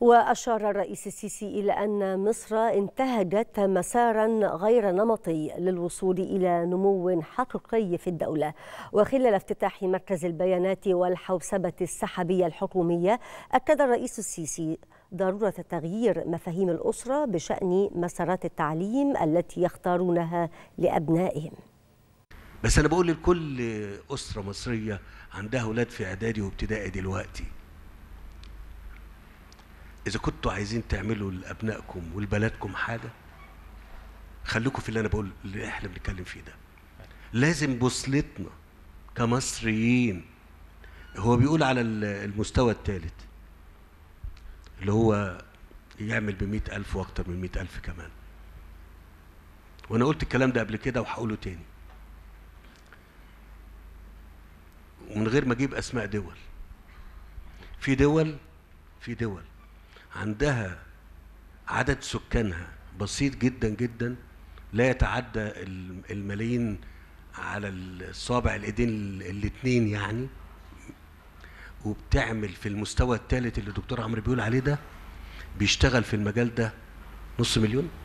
وأشار الرئيس السيسي إلى أن مصر انتهجت مسارا غير نمطي للوصول إلى نمو حقيقي في الدولة وخلال افتتاح مركز البيانات والحوسبة السحبية الحكومية أكد الرئيس السيسي ضرورة تغيير مفاهيم الأسرة بشأن مسارات التعليم التي يختارونها لأبنائهم بس أنا بقول لكل أسرة مصرية عندها أولاد في إعدادي وابتدائي دلوقتي إذا كنتوا عايزين تعملوا لأبنائكم ولبناتكم حاجة خليكم في اللي أنا بقول اللي إحنا بنتكلم فيه ده لازم بوصلتنا كمصريين هو بيقول على المستوى الثالث اللي هو يعمل بمئة ألف وأكتر من مئة ألف كمان وأنا قلت الكلام ده قبل كده وهقوله تاني ومن غير ما أجيب أسماء دول في دول في دول عندها عدد سكانها بسيط جدا جدا لا يتعدى الملايين على الصابع الايدين الاثنين يعني وبتعمل في المستوى الثالث اللي الدكتور عمرو بيقول عليه ده بيشتغل في المجال ده نص مليون